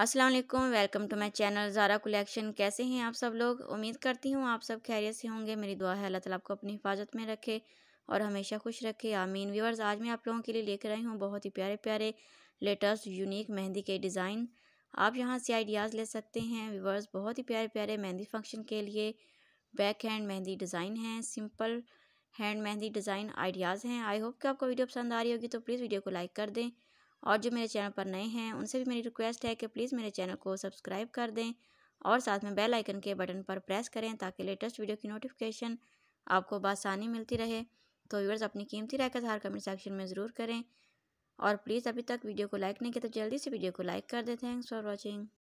Aslam welcome to my channel Zara collection कैसे हैं आप सब लोग उम्मीद करती हूँ आप सब खैरियत से होंगे मेरी दुआ है अल्लाह ताला आपको अपनी हिफाजत में रखे और हमेशा खुश रखे आमीन व्यूवर्स आज मैं आप लोगों के लिए लेकर आई हूँ बहुत ही प्यारे प्यारे लेटेस्ट यूनिक मेहंदी के डिज़ाइन आप यहाँ से आइडियाज़ ले सकते हैं व्यूवर्स बहुत ही प्यारे प्यारे मेहंदी फंक्शन के लिए बैक हैंड मेहंदी डिज़ाइन हैं simple hand mehndi design ideas हैं आई होप कि आपको वीडियो पसंद आ रही होगी तो प्लीज़ वीडियो को लाइक कर दें और जो मेरे चैनल पर नए हैं उनसे भी मेरी रिक्वेस्ट है कि प्लीज़ मेरे चैनल को सब्सक्राइब कर दें और साथ में बेल आइकन के बटन पर प्रेस करें ताकि लेटेस्ट वीडियो की नोटिफिकेशन आपको बसानी मिलती रहे तो व्यूअर्स अपनी कीमती राय का इजहार कमेंट सेक्शन में ज़रूर करें और प्लीज़ अभी तक वीडियो को लाइक नहीं किया तो जल्दी से वीडियो को लाइक कर दें थैंक्स फॉर वॉचिंग